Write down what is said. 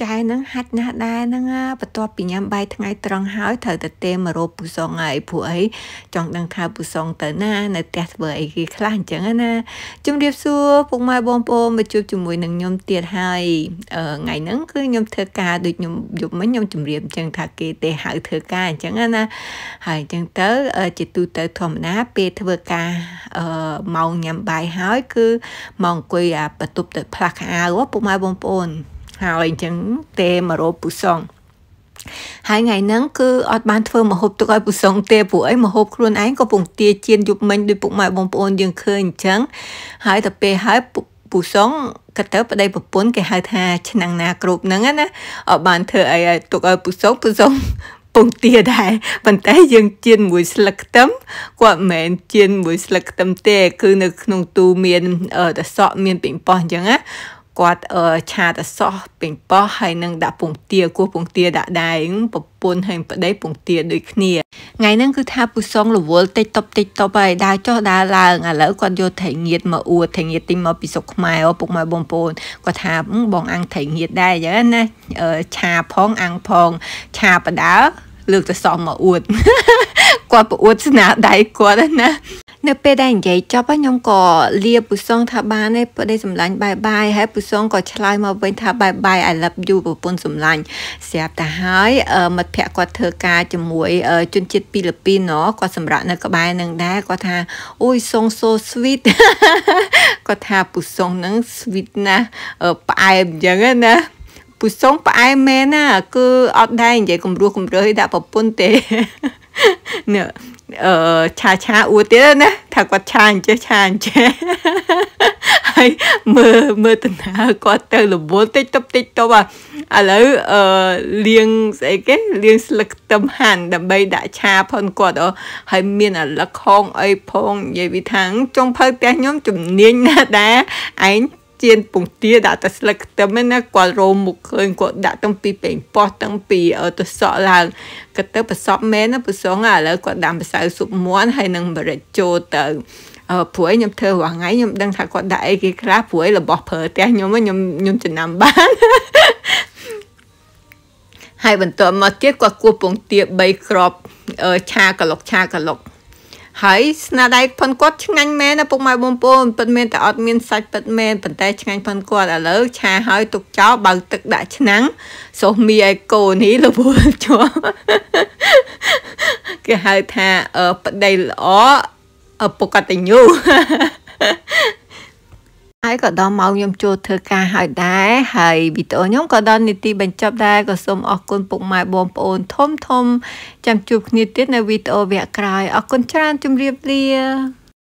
ចែហ្នឹងហាច់ណាស់ដែរហ្នឹងបន្ទាប់ពីញ៉ាំបាយថ្ងៃត្រង់ហើយត្រូវតែទេមករោពូសងហើយព្រោះអីចង់ដឹងថាពូសងទៅណា នៅផ្ទះធ្វើអីគេខ្លះអញ្ចឹងណា ជំរាបសួរពុកម៉ែបងប្អូនមកជួបជាមួយនឹងខ្ញុំទៀតហើយថ្ងៃហ្នឹងគឺខ្ញុំធ្វើការដូចខ្ញុំយប់មិញខ្ញុំជំរាបអញ្ចឹងថាគេទេហៅធ្វើការអញ្ចឹងណាហើយអញ្ចឹងទៅជាទូទៅធម្មតាពេលធ្វើការម៉ោងញ៉ាំបាយហើយគឺម៉ោងអង្គុយអាបន្ទប់ទឹកផ្លាស់ខោអាវពុកម៉ែបងប្អូនហើយអញ្ចឹងទេមករោពូសុងហើយថ្ងៃហ្នឹងគឺអត់បានធ្វើមហូបទុកឲ្យពូសុងទេព្រោះអីមហូបខ្លួនឯងក៏ពងទាជៀនយប់មិញដោយពុកម៉ែបងប្អូនយើងឃើញអញ្ចឹងហើយទៅពេលហើយពូសុងក៏ទៅប្តីប្រពន្ធគេហៅថាឆ្នាំងណាគ្រប់ហ្នឹងណាអត់បានធ្វើអីឲ្យទុកឲ្យពូសុងពូសុងពងទាដែរប៉ុន្តែយើងជៀនមួយស្លឹកខ្ទឹមគាត់មិនមែនជៀនមួយស្លឹកខ្ទឹមទេ គឺនៅក្នុងទូមានតសក់មានប៉េងប៉ោះអញ្ចឹងណាគាត់ឆាតអសោះពេញប៉ោះហើយនឹងដាក់ពងទាគោះពងទាដាក់ដែរប្រពន្ធហើយប្តីពងទាដូចគ្នាថ្ងៃហ្នឹងគឺថាពូសុងរវល់តិចតបតិចតបហើយដើរចុះដើរឡើងឥឡូវគាត់យកត្រីងៀតមកអួតត្រីងៀតទិញមកពីសុកខ្មែរពុកម៉ែបងប្អូនគាត់ថាបងអាំងត្រីងៀតដែរអញ្ចឹងណាឆាផងអាំងផងឆាបដាលើកទៅសោះមកអួតគាត់ប្រអួតស្នាដៃគាត់ណានៅ ពេលដែលនិយាយចប់ខ្ញុំក៏លាពូសងថាបានទេប្តីសម្លាញ់បាយបាយហើយពូសងក៏ឆ្លើយមកវិញថាបាយបាយ I love you ប្រពន្ធសម្លាញ់ស្រាប់តែហើយមិត្តភក្តិគាត់ធ្វើការជាមួយជនជាតិពីលីពីណគាត់សម្រាប់នៅក្បែរនឹងដែរគាត់ថាអូយសង so sweet គាត់ថាពូសងនឹង sweet ណាស់ផ្អែមអញ្ចឹងណាពូសុងផ្អែមមែនណាគឺអត់ដែរនិយាយគំរោះគំរើយដាក់ប្រពន្ធទេនេះអឺឆាឆាអួតទៀតណាថាគាត់ឆាអញ្ចេះឆាអញ្ចេះហើយមើលមើលតណ្ហាគាត់ទៅរវល់តិចតបតិចតបឥឡូវអឺលៀងស្អីគេលៀងស្លឹកខ្ទឹមហាន់ដើម្បីដាក់ឆាផុនគាត់អូហើយមានអាលឹកខងអីផងនិយាយពីថាចុងភៅផ្ទះខ្ញុំជំនាញណាស់ដែរឯងចៀនពងទាដាក់តែស្លឹកខ្ទឹមណាគាត់រោមមកឃើញគាត់ដាក់ទាំងពីប៉េងប៉ោះទាំងពីទៅសក់ឡើងក៏ទៅប្រសពមែនណាប្រសងឥឡូវគាត់ដាំម្សៅស៊ុបមាន់ហើយនឹងម្រេចចូលទៅអើព្រួយខ្ញុំធ្វើរាល់ថ្ងៃខ្ញុំដឹង ថាគាត់ដាក់អីគេខ្លះព្រួយរបស់ប្រើផ្ទះខ្ញុំខ្ញុំខ្ញុំចំណាំបានហើយបន្ទាប់មកទៀតគាត់គោះពងទា3គ្រាប់ឆាកលុកឆាកលុកហើយស្នាដៃផុនគាត់ឆ្ងាញ់មែនណាពុកម៉ែបងប្អូនពិតមែនតែអត់មានសាច់ពិតមែនប៉ុន្តែឆ្ងាញ់ផុនគាត់ឥឡូវឆាហើយទុកចោលបើកទឹកដាក់ឆ្នាំងសោះមីឲ្យកូននេះលវលជាប់គេហៅថាប្តីល្អឪពុកកតញ្ញូហើយក៏ដល់ម៉ោងខ្ញុំចូលធ្វើការហើយដែរហើយវីដេអូខ្ញុំក៏ដល់នាទីបញ្ចប់ដែរក៏សូមអរគុណពុកម៉ែបងប្អូនធំធំចាំជួបគ្នាទៀតនៅវីដេអូវគ្គក្រោយអរគុណច្រើនជម្រាបលា